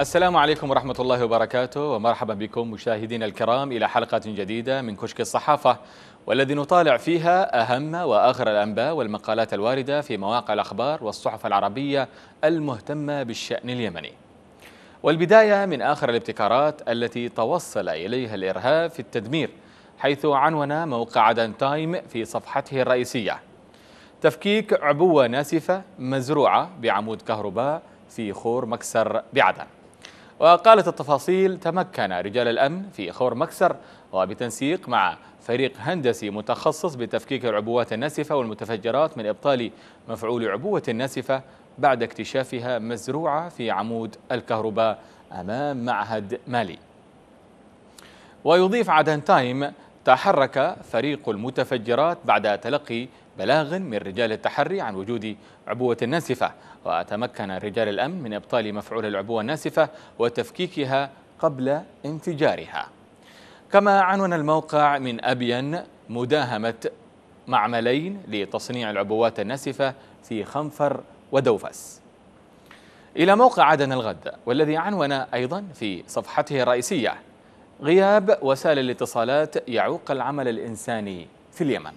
السلام عليكم ورحمة الله وبركاته ومرحبا بكم مشاهدينا الكرام إلى حلقة جديدة من كشك الصحافة والذي نطالع فيها أهم وآخر الأنباء والمقالات الواردة في مواقع الأخبار والصحف العربية المهتمة بالشأن اليمني والبداية من آخر الابتكارات التي توصل إليها الإرهاب في التدمير حيث عنون موقع عدن تايم في صفحته الرئيسية تفكيك عبوة ناسفة مزروعة بعمود كهرباء في خور مكسر بعدن وقالت التفاصيل تمكن رجال الأمن في خور مكسر وبتنسيق مع فريق هندسي متخصص بتفكيك العبوات الناسفة والمتفجرات من إبطال مفعول عبوة ناسفة بعد اكتشافها مزروعة في عمود الكهرباء أمام معهد مالي ويضيف عدن تايم تحرك فريق المتفجرات بعد تلقي بلاغ من رجال التحري عن وجود عبوة ناسفة وتمكن رجال الأمن من إبطال مفعول العبوة الناسفة وتفكيكها قبل انفجارها كما عنون الموقع من أبين مداهمة معملين لتصنيع العبوات الناسفة في خنفر ودوفس إلى موقع عدن الغد والذي عنون أيضا في صفحته الرئيسية غياب وسائل الاتصالات يعوق العمل الإنساني في اليمن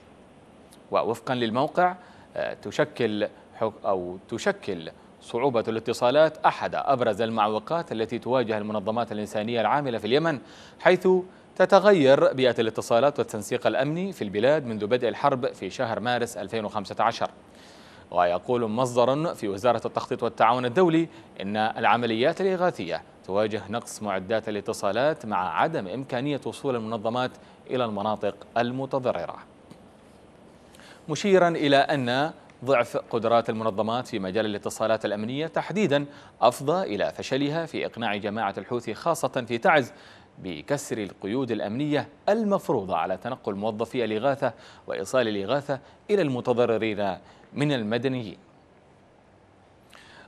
ووفقا للموقع آه، تشكل أو تشكل صعوبة الاتصالات أحد أبرز المعوقات التي تواجه المنظمات الإنسانية العاملة في اليمن حيث تتغير بيئة الاتصالات والتنسيق الأمني في البلاد منذ بدء الحرب في شهر مارس 2015 ويقول مصدر في وزارة التخطيط والتعاون الدولي إن العمليات الإغاثية تواجه نقص معدات الاتصالات مع عدم إمكانية وصول المنظمات إلى المناطق المتضررة مشيرا إلى أن ضعف قدرات المنظمات في مجال الاتصالات الأمنية تحديدا أفضى إلى فشلها في إقناع جماعة الحوثي خاصة في تعز بكسر القيود الأمنية المفروضة على تنقل موظفي الإغاثة وإيصال الإغاثة إلى المتضررين من المدنيين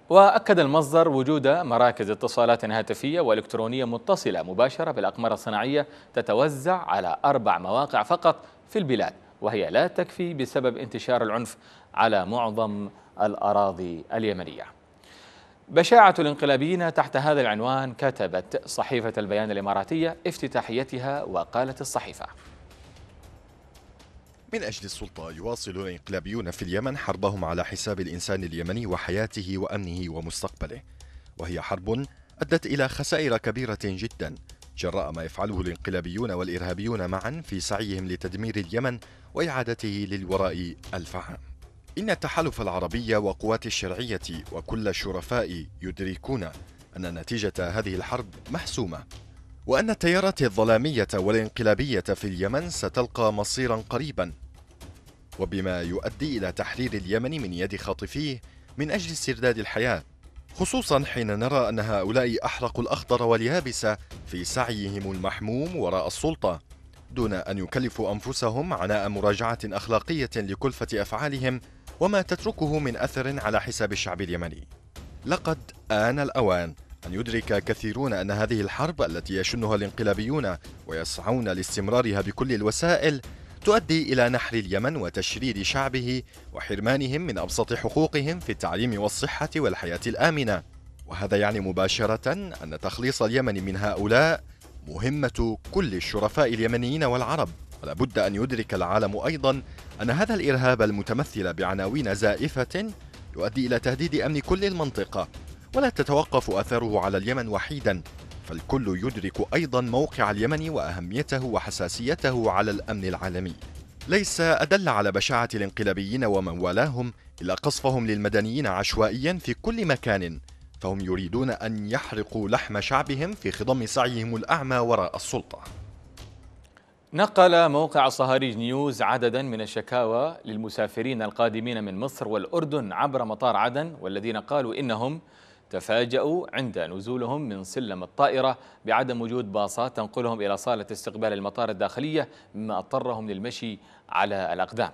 وأكد المصدر وجود مراكز اتصالات هاتفية وإلكترونية متصلة مباشرة بالأقمار الصناعية تتوزع على أربع مواقع فقط في البلاد وهي لا تكفي بسبب انتشار العنف على معظم الأراضي اليمنية بشاعة الانقلابيين تحت هذا العنوان كتبت صحيفة البيان الإماراتية افتتاحيتها وقالت الصحيفة من أجل السلطة يواصل الانقلابيون في اليمن حربهم على حساب الإنسان اليمني وحياته وأمنه ومستقبله وهي حرب أدت إلى خسائر كبيرة جدا جراء ما يفعله الانقلابيون والإرهابيون معا في سعيهم لتدمير اليمن وإعادته للوراء ألف عام إن التحالف العربي وقوات الشرعية وكل الشرفاء يدركون أن نتيجة هذه الحرب محسومة وأن التيارات الظلامية والانقلابية في اليمن ستلقى مصيرا قريبا وبما يؤدي إلى تحرير اليمن من يد خاطفيه من أجل استرداد الحياة خصوصا حين نرى أن هؤلاء أحرقوا الأخضر واليابسه في سعيهم المحموم وراء السلطة دون أن يكلفوا أنفسهم عناء مراجعة أخلاقية لكلفة أفعالهم وما تتركه من أثر على حساب الشعب اليمني لقد آن الأوان أن يدرك كثيرون أن هذه الحرب التي يشنها الانقلابيون ويسعون لاستمرارها بكل الوسائل تؤدي إلى نحر اليمن وتشريد شعبه وحرمانهم من أبسط حقوقهم في التعليم والصحة والحياة الآمنة وهذا يعني مباشرة أن تخليص اليمن من هؤلاء مهمة كل الشرفاء اليمنيين والعرب ولا بد أن يدرك العالم أيضا أن هذا الإرهاب المتمثل بعناوين زائفة يؤدي إلى تهديد أمن كل المنطقة ولا تتوقف أثره على اليمن وحيدا فالكل يدرك أيضا موقع اليمن وأهميته وحساسيته على الأمن العالمي ليس أدل على بشاعة الانقلابيين ومن والاهم إلا قصفهم للمدنيين عشوائيا في كل مكان فهم يريدون أن يحرقوا لحم شعبهم في خضم سعيهم الأعمى وراء السلطة نقل موقع صهاريج نيوز عددا من الشكاوى للمسافرين القادمين من مصر والأردن عبر مطار عدن والذين قالوا إنهم تفاجأوا عند نزولهم من سلم الطائرة بعدم وجود باصات تنقلهم إلى صالة استقبال المطار الداخلية مما أضطرهم للمشي على الأقدام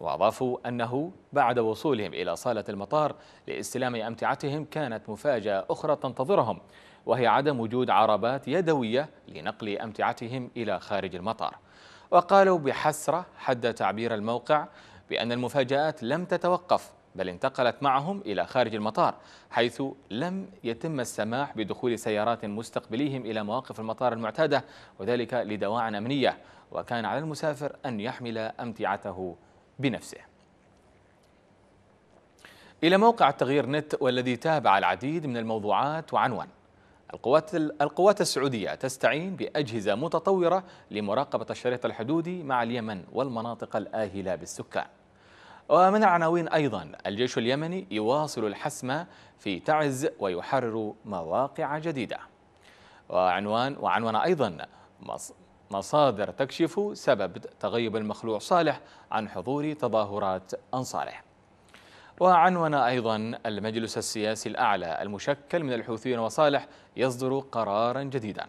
وأضافوا أنه بعد وصولهم إلى صالة المطار لاستلام أمتعتهم كانت مفاجأة أخرى تنتظرهم وهي عدم وجود عربات يدوية لنقل أمتعتهم إلى خارج المطار وقالوا بحسرة حد تعبير الموقع بأن المفاجآت لم تتوقف بل انتقلت معهم إلى خارج المطار حيث لم يتم السماح بدخول سيارات مستقبليهم إلى مواقف المطار المعتادة وذلك لدواع أمنية وكان على المسافر أن يحمل أمتعته بنفسه إلى موقع التغيير نت والذي تابع العديد من الموضوعات وعنوان القوات, القوات السعودية تستعين بأجهزة متطورة لمراقبة الشريط الحدودي مع اليمن والمناطق الآهلة بالسكان ومن العناوين أيضا الجيش اليمني يواصل الحسم في تعز ويحرر مواقع جديدة وعنوان وعنوان أيضا مصادر تكشف سبب تغيب المخلوع صالح عن حضور تظاهرات أنصاره وعنون أيضا المجلس السياسي الأعلى المشكل من الحوثيين وصالح يصدر قرارا جديدا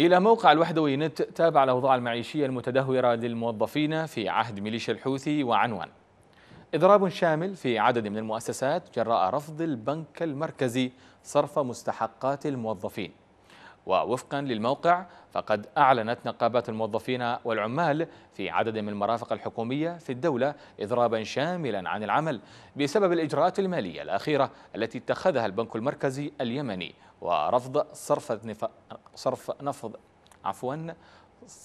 إلى موقع الوحدوي نت تابع الأوضاع المعيشية المتدهورة للموظفين في عهد ميليشيا الحوثي وعنوان إضراب شامل في عدد من المؤسسات جراء رفض البنك المركزي صرف مستحقات الموظفين ووفقا للموقع فقد أعلنت نقابات الموظفين والعمال في عدد من المرافق الحكومية في الدولة إضرابا شاملا عن العمل بسبب الإجراءات المالية الأخيرة التي اتخذها البنك المركزي اليمني ورفض صرف صرف نفض عفوا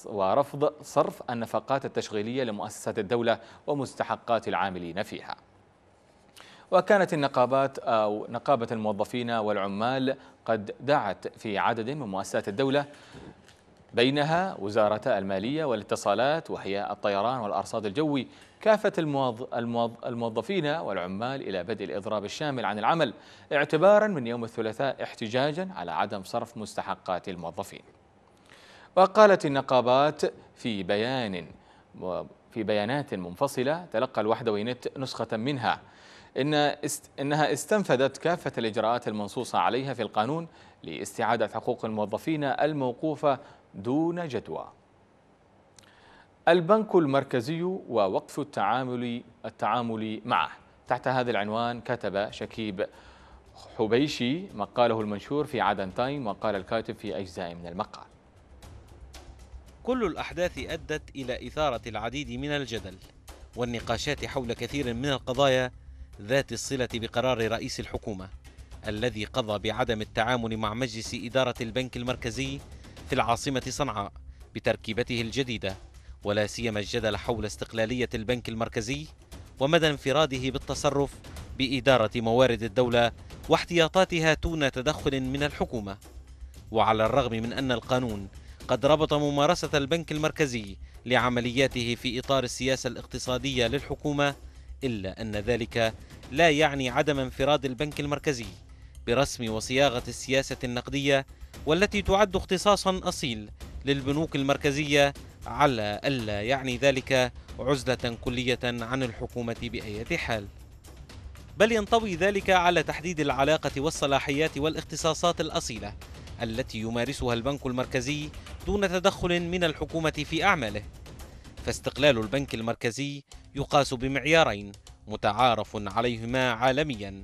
ورفض صرف النفقات التشغيلية لمؤسسات الدولة ومستحقات العاملين فيها وكانت النقابات أو نقابة الموظفين والعمال قد دعت في عدد من مؤسسات الدولة بينها وزارتا المالية والاتصالات وهي الطيران والأرصاد الجوي كافة الموظفين والعمال إلى بدء الإضراب الشامل عن العمل اعتبارا من يوم الثلاثاء احتجاجا على عدم صرف مستحقات الموظفين وقالت النقابات في بيان في بيانات منفصلة تلقى الوحدة وينت نسخة منها إن است إنها استنفذت كافة الإجراءات المنصوصة عليها في القانون لاستعادة حقوق الموظفين الموقوفة دون جدوى البنك المركزي ووقف التعامل التعامل معه تحت هذا العنوان كتب شكيب حبيشي مقاله المنشور في عدن تايم وقال الكاتب في أجزاء من المقال كل الأحداث أدت إلى إثارة العديد من الجدل والنقاشات حول كثير من القضايا ذات الصلة بقرار رئيس الحكومة الذي قضى بعدم التعامل مع مجلس إدارة البنك المركزي في العاصمة صنعاء بتركيبته الجديدة ولا سيما الجدل حول استقلالية البنك المركزي ومدى انفراده بالتصرف بإدارة موارد الدولة واحتياطاتها دون تدخل من الحكومة وعلى الرغم من أن القانون قد ربط ممارسة البنك المركزي لعملياته في إطار السياسة الاقتصادية للحكومة إلا أن ذلك لا يعني عدم انفراد البنك المركزي برسم وصياغة السياسة النقدية والتي تعد اختصاصا أصيل للبنوك المركزية على ألا يعني ذلك عزلة كلية عن الحكومة بأية حال بل ينطوي ذلك على تحديد العلاقة والصلاحيات والاختصاصات الأصيلة التي يمارسها البنك المركزي دون تدخل من الحكومة في أعماله فاستقلال البنك المركزي يقاس بمعيارين متعارف عليهما عالميا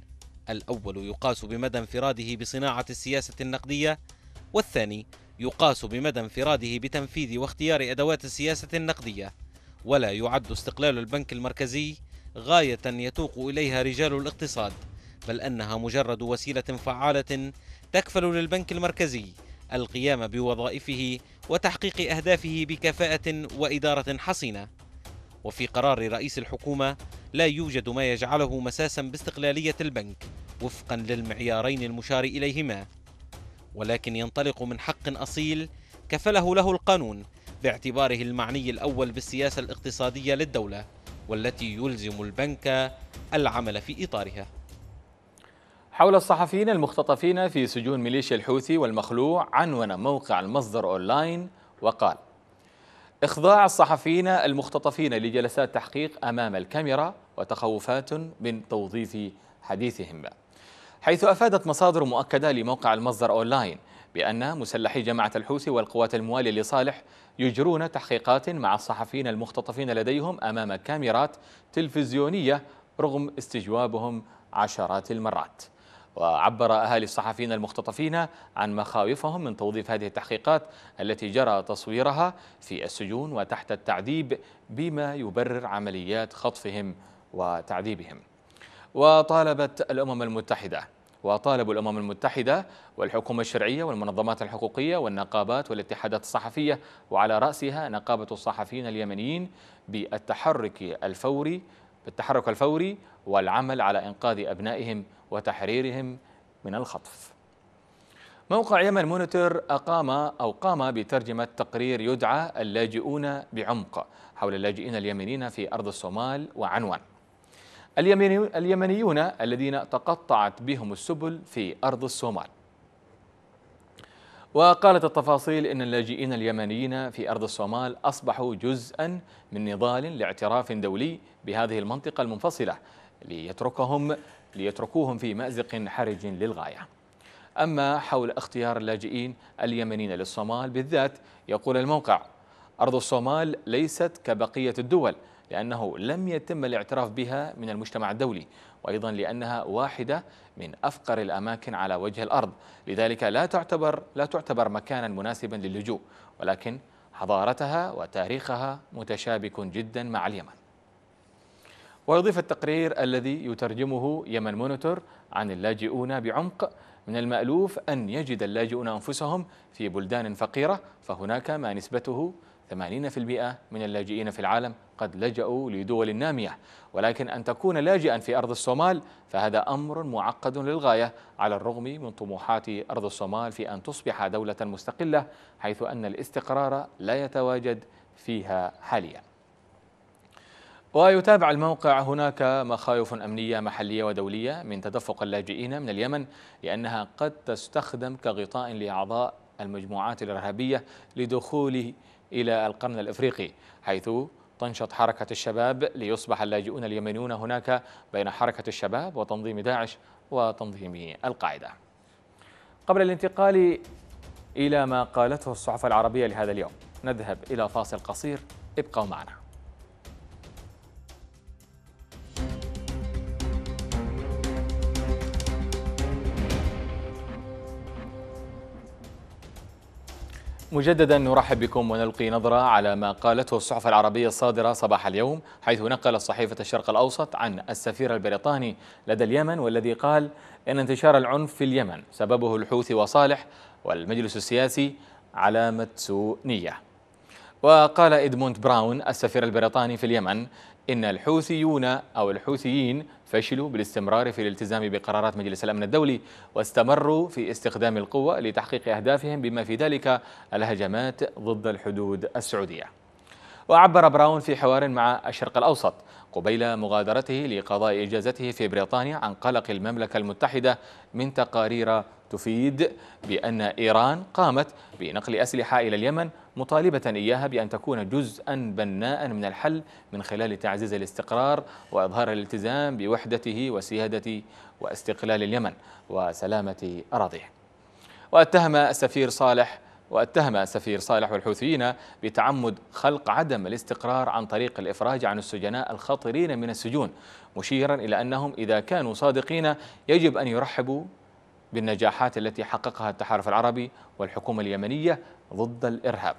الأول يقاس بمدى انفراده بصناعة السياسة النقدية والثاني يقاس بمدى انفراده بتنفيذ واختيار أدوات السياسة النقدية ولا يعد استقلال البنك المركزي غاية يتوق إليها رجال الاقتصاد بل أنها مجرد وسيلة فعالة تكفل للبنك المركزي القيام بوظائفه وتحقيق أهدافه بكفاءة وإدارة حصينة وفي قرار رئيس الحكومة لا يوجد ما يجعله مساسا باستقلالية البنك وفقا للمعيارين المشار إليهما ولكن ينطلق من حق أصيل كفله له القانون باعتباره المعني الأول بالسياسة الاقتصادية للدولة والتي يلزم البنك العمل في إطارها حول الصحفيين المختطفين في سجون ميليشيا الحوثي والمخلوع عنون موقع المصدر أونلاين وقال إخضاع الصحفيين المختطفين لجلسات تحقيق أمام الكاميرا وتخوفات من توظيف حديثهم حيث أفادت مصادر مؤكدة لموقع المصدر أونلاين بأن مسلحي جماعة الحوثي والقوات الموالية لصالح يجرون تحقيقات مع الصحفيين المختطفين لديهم أمام كاميرات تلفزيونية رغم استجوابهم عشرات المرات وعبر أهالي الصحفيين المختطفين عن مخاوفهم من توظيف هذه التحقيقات التي جرى تصويرها في السجون وتحت التعذيب بما يبرر عمليات خطفهم وتعذيبهم وطالبت الأمم المتحدة وطالب الأمم المتحدة والحكومة الشرعية والمنظمات الحقوقية والنقابات والاتحادات الصحفية وعلى رأسها نقابة الصحفيين اليمنيين بالتحرك الفوري بالتحرك الفوري والعمل على إنقاذ أبنائهم وتحريرهم من الخطف موقع يمن مونيتور أقام أو قام بترجمة تقرير يدعى اللاجئون بعمق حول اللاجئين اليمنيين في أرض الصومال وعنوان اليمنيون الذين تقطعت بهم السبل في أرض الصومال وقالت التفاصيل أن اللاجئين اليمنيين في أرض الصومال أصبحوا جزءا من نضال لاعتراف دولي بهذه المنطقة المنفصلة ليتركهم ليتركوهم في مأزق حرج للغاية أما حول اختيار اللاجئين اليمنيين للصومال بالذات يقول الموقع أرض الصومال ليست كبقية الدول لأنه لم يتم الاعتراف بها من المجتمع الدولي وأيضا لأنها واحدة من أفقر الأماكن على وجه الأرض لذلك لا تعتبر, لا تعتبر مكانا مناسبا للجوء ولكن حضارتها وتاريخها متشابك جدا مع اليمن ويضيف التقرير الذي يترجمه يمن مونيتور عن اللاجئون بعمق من المألوف أن يجد اللاجئون أنفسهم في بلدان فقيرة فهناك ما نسبته 80% من اللاجئين في العالم قد لجأوا لدول نامية ولكن أن تكون لاجئا في أرض الصومال فهذا أمر معقد للغاية على الرغم من طموحات أرض الصومال في أن تصبح دولة مستقلة حيث أن الاستقرار لا يتواجد فيها حاليا ويتابع الموقع هناك مخاوف أمنية محلية ودولية من تدفق اللاجئين من اليمن لأنها قد تستخدم كغطاء لأعضاء المجموعات الإرهابية لدخول إلى القرن الإفريقي حيث تنشط حركة الشباب ليصبح اللاجئون اليمنيون هناك بين حركة الشباب وتنظيم داعش وتنظيم القاعدة قبل الانتقال إلى ما قالته الصحف العربية لهذا اليوم نذهب إلى فاصل قصير ابقوا معنا مجددا نرحب بكم ونلقي نظرة على ما قالته الصحف العربية الصادرة صباح اليوم حيث نقلت صحيفة الشرق الأوسط عن السفير البريطاني لدى اليمن والذي قال إن انتشار العنف في اليمن سببه الحوثي وصالح والمجلس السياسي علامة سوء نية وقال إدموند براون السفير البريطاني في اليمن إن الحوثيون أو الحوثيين فشلوا بالاستمرار في الالتزام بقرارات مجلس الأمن الدولي واستمروا في استخدام القوة لتحقيق أهدافهم بما في ذلك الهجمات ضد الحدود السعودية وعبر براون في حوار مع الشرق الأوسط قبيل مغادرته لقضاء إجازته في بريطانيا عن قلق المملكة المتحدة من تقارير تفيد بأن إيران قامت بنقل أسلحة إلى اليمن مطالبة إياها بأن تكون جزءا بناء من الحل من خلال تعزيز الاستقرار وإظهار الالتزام بوحدته وسيادة واستقلال اليمن وسلامة أراضيه واتهم السفير صالح واتهم سفير صالح والحوثيين بتعمد خلق عدم الاستقرار عن طريق الإفراج عن السجناء الخطرين من السجون مشيرا إلى أنهم إذا كانوا صادقين يجب أن يرحبوا بالنجاحات التي حققها التحالف العربي والحكومة اليمنية ضد الإرهاب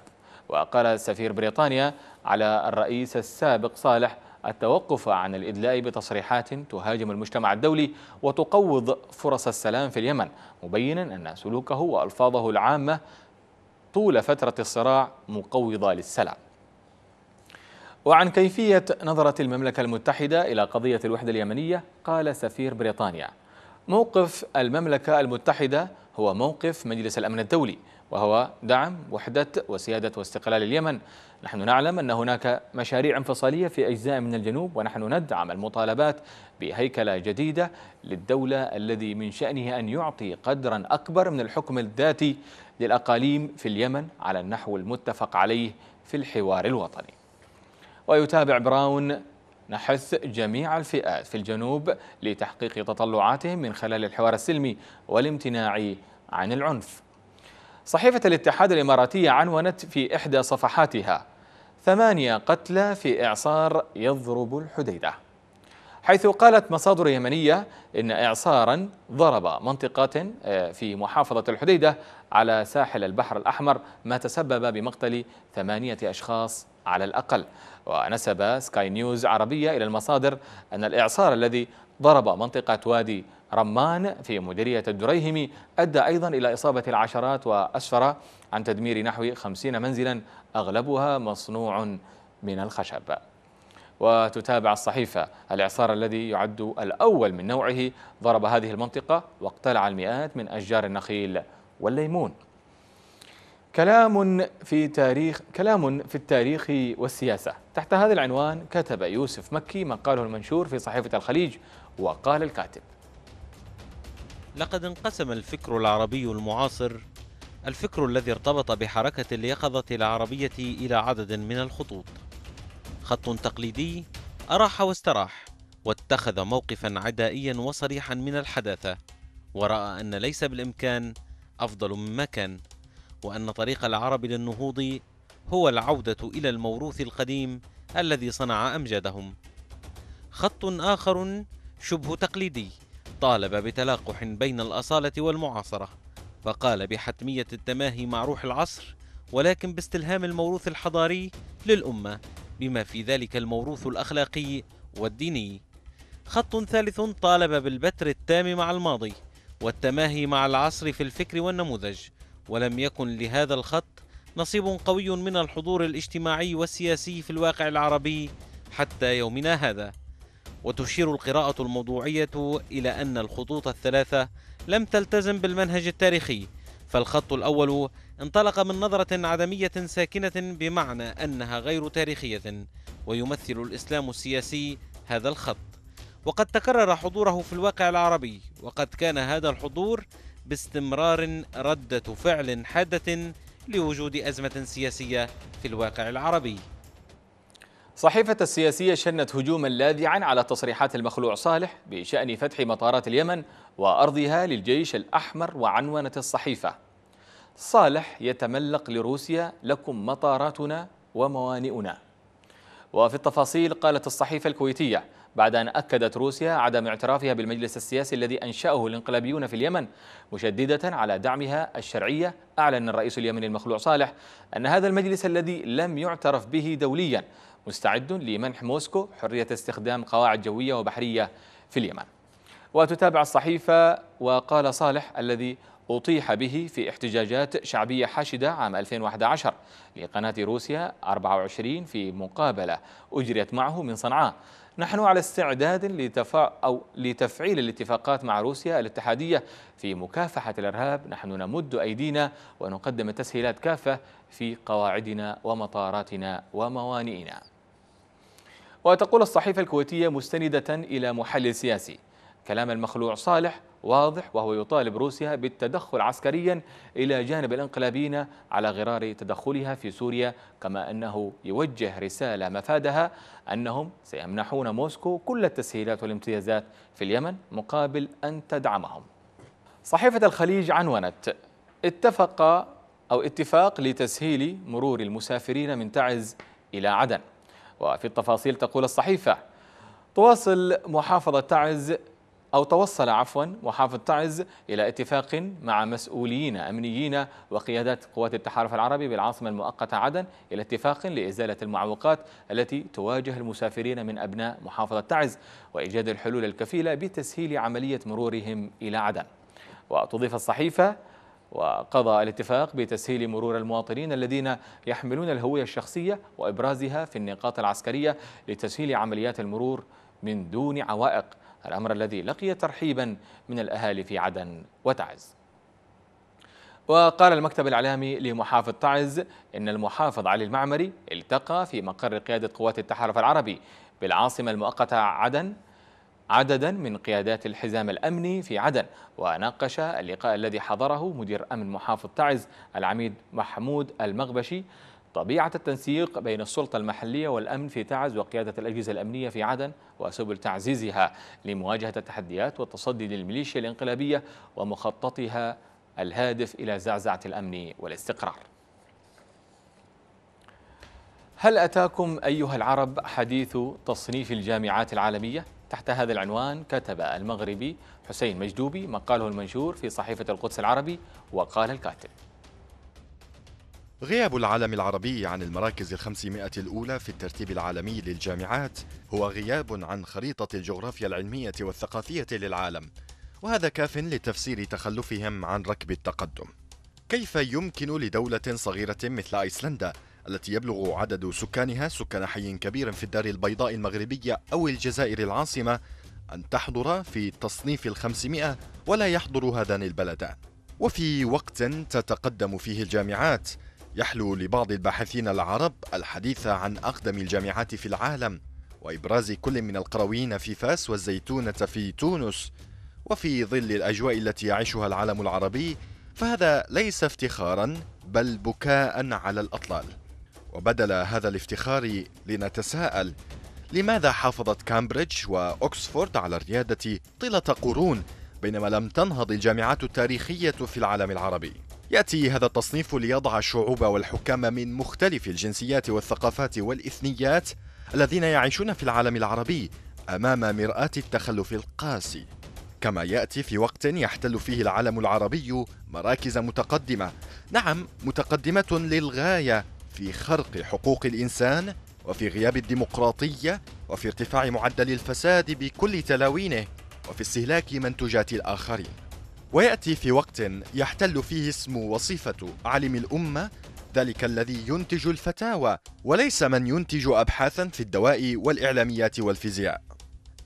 وقال سفير بريطانيا على الرئيس السابق صالح التوقف عن الإدلاء بتصريحات تهاجم المجتمع الدولي وتقوض فرص السلام في اليمن مبينا أن سلوكه وألفاظه العامة طول فترة الصراع مقوضة للسلع وعن كيفية نظرة المملكة المتحدة إلى قضية الوحدة اليمنية قال سفير بريطانيا موقف المملكة المتحدة هو موقف مجلس الأمن الدولي وهو دعم وحدة وسيادة واستقلال اليمن نحن نعلم أن هناك مشاريع انفصالية في أجزاء من الجنوب ونحن ندعم المطالبات بهيكلة جديدة للدولة الذي من شأنه أن يعطي قدرا أكبر من الحكم الذاتي للأقاليم في اليمن على النحو المتفق عليه في الحوار الوطني ويتابع براون نحث جميع الفئات في الجنوب لتحقيق تطلعاتهم من خلال الحوار السلمي والامتناع عن العنف صحيفة الاتحاد الإماراتية عنونت في إحدى صفحاتها ثمانية قتلى في إعصار يضرب الحديدة حيث قالت مصادر يمنية إن إعصارا ضرب منطقة آه، في محافظة الحديدة على ساحل البحر الأحمر ما تسبب بمقتل ثمانية أشخاص على الأقل ونسب سكاي نيوز عربية إلى المصادر أن الإعصار الذي ضرب منطقة وادي رمان في مديرية الدريهمي أدى أيضا إلى إصابة العشرات وأسفر عن تدمير نحو خمسين منزلا أغلبها مصنوع من الخشب وتتابع الصحيفة الإعصار الذي يعد الأول من نوعه ضرب هذه المنطقة واقتلع المئات من أشجار النخيل والليمون كلام في تاريخ كلام في التاريخ والسياسة تحت هذا العنوان كتب يوسف مكي مقاله المنشور في صحيفة الخليج وقال الكاتب لقد انقسم الفكر العربي المعاصر الفكر الذي ارتبط بحركة اليقظة العربية إلى عدد من الخطوط خط تقليدي أراح واستراح واتخذ موقفا عدائيا وصريحا من الحداثة ورأى أن ليس بالإمكان أفضل مما كان وأن طريق العرب للنهوض هو العودة إلى الموروث القديم الذي صنع أمجادهم خط آخر شبه تقليدي طالب بتلاقح بين الأصالة والمعاصرة فقال بحتمية التماهي مع روح العصر ولكن باستلهام الموروث الحضاري للأمة بما في ذلك الموروث الأخلاقي والديني خط ثالث طالب بالبتر التام مع الماضي والتماهي مع العصر في الفكر والنموذج ولم يكن لهذا الخط نصيب قوي من الحضور الاجتماعي والسياسي في الواقع العربي حتى يومنا هذا وتشير القراءة الموضوعية إلى أن الخطوط الثلاثة لم تلتزم بالمنهج التاريخي فالخط الأول انطلق من نظرة عدمية ساكنة بمعنى أنها غير تاريخية ويمثل الإسلام السياسي هذا الخط وقد تكرر حضوره في الواقع العربي وقد كان هذا الحضور باستمرار ردة فعل حادة لوجود أزمة سياسية في الواقع العربي صحيفة السياسية شنت هجوما لاذعا على تصريحات المخلوع صالح بشأن فتح مطارات اليمن وأرضها للجيش الأحمر وعنونة الصحيفة صالح يتملق لروسيا لكم مطاراتنا وموانئنا وفي التفاصيل قالت الصحيفة الكويتية بعد أن أكدت روسيا عدم اعترافها بالمجلس السياسي الذي أنشأه الانقلابيون في اليمن مشددة على دعمها الشرعية أعلن الرئيس اليمني المخلوع صالح أن هذا المجلس الذي لم يعترف به دولياً مستعد لمنح موسكو حرية استخدام قواعد جوية وبحرية في اليمن وتتابع الصحيفة وقال صالح الذي أطيح به في احتجاجات شعبية حاشدة عام 2011 لقناة روسيا 24 في مقابلة أجريت معه من صنعاء نحن على استعداد لتفع أو لتفعيل الاتفاقات مع روسيا الاتحادية في مكافحة الإرهاب نحن نمد أيدينا ونقدم تسهيلات كافة في قواعدنا ومطاراتنا وموانئنا وتقول الصحيفة الكويتية مستندة إلى محلل سياسي كلام المخلوع صالح واضح وهو يطالب روسيا بالتدخل عسكريا إلى جانب الانقلابيين على غرار تدخلها في سوريا كما أنه يوجه رسالة مفادها أنهم سيمنحون موسكو كل التسهيلات والامتيازات في اليمن مقابل أن تدعمهم صحيفة الخليج عنونت اتفق أو اتفاق لتسهيل مرور المسافرين من تعز إلى عدن وفي التفاصيل تقول الصحيفة تواصل محافظة تعز أو توصل عفوا محافظ تعز إلى اتفاق مع مسؤولين أمنيين وقيادات قوات التحالف العربي بالعاصمة المؤقتة عدن إلى اتفاق لإزالة المعوقات التي تواجه المسافرين من أبناء محافظة تعز وإيجاد الحلول الكفيلة بتسهيل عملية مرورهم إلى عدن وتضيف الصحيفة وقضى الاتفاق بتسهيل مرور المواطنين الذين يحملون الهوية الشخصية وإبرازها في النقاط العسكرية لتسهيل عمليات المرور من دون عوائق الأمر الذي لقي ترحيبا من الأهالي في عدن وتعز وقال المكتب الإعلامي لمحافظ تعز إن المحافظ علي المعمري التقى في مقر قيادة قوات التحالف العربي بالعاصمة المؤقتة عدن عددا من قيادات الحزام الأمني في عدن وناقش اللقاء الذي حضره مدير أمن محافظ تعز العميد محمود المغبشي طبيعة التنسيق بين السلطة المحلية والأمن في تعز وقيادة الأجهزة الأمنية في عدن وسبل تعزيزها لمواجهة التحديات والتصدي للميليشيا الانقلابية ومخططها الهادف إلى زعزعة الأمن والاستقرار هل أتاكم أيها العرب حديث تصنيف الجامعات العالمية؟ تحت هذا العنوان كتب المغربي حسين مجدوبي مقاله المنشور في صحيفة القدس العربي وقال الكاتب غياب العالم العربي عن المراكز الخمسمائة الأولى في الترتيب العالمي للجامعات هو غياب عن خريطة الجغرافيا العلمية والثقافية للعالم وهذا كاف لتفسير تخلفهم عن ركب التقدم كيف يمكن لدولة صغيرة مثل أيسلندا التي يبلغ عدد سكانها سكان حي كبير في الدار البيضاء المغربية أو الجزائر العاصمة أن تحضر في تصنيف الخمسمائة ولا يحضر هذان البلدان وفي وقت تتقدم فيه الجامعات يحلو لبعض الباحثين العرب الحديث عن أقدم الجامعات في العالم وإبراز كل من القرويين في فاس والزيتونة في تونس وفي ظل الأجواء التي يعيشها العالم العربي فهذا ليس افتخارا بل بكاء على الأطلال وبدل هذا الافتخار لنتساءل لماذا حافظت كامبريدج وأكسفورد على الريادة طيلة قرون بينما لم تنهض الجامعات التاريخية في العالم العربي يأتي هذا التصنيف ليضع الشعوب والحكام من مختلف الجنسيات والثقافات والإثنيات الذين يعيشون في العالم العربي أمام مرآة التخلف القاسي كما ياتي في وقت يحتل فيه العالم العربي مراكز متقدمه نعم متقدمه للغايه في خرق حقوق الإنسان وفي غياب الديمقراطية وفي ارتفاع معدل الفساد بكل تلاوينه وفي استهلاك منتجات الآخرين ويأتي في وقت يحتل فيه اسم وصفة عالم الأمة ذلك الذي ينتج الفتاوى وليس من ينتج أبحاثا في الدواء والإعلاميات والفيزياء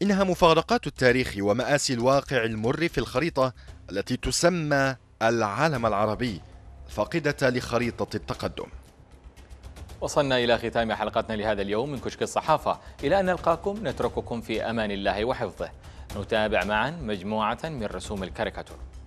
إنها مفارقات التاريخ ومآسي الواقع المر في الخريطة التي تسمى العالم العربي فاقدة لخريطة التقدم وصلنا إلى ختام حلقتنا لهذا اليوم من كشك الصحافة إلى أن نلقاكم نترككم في أمان الله وحفظه نتابع معا مجموعة من رسوم الكاريكاتور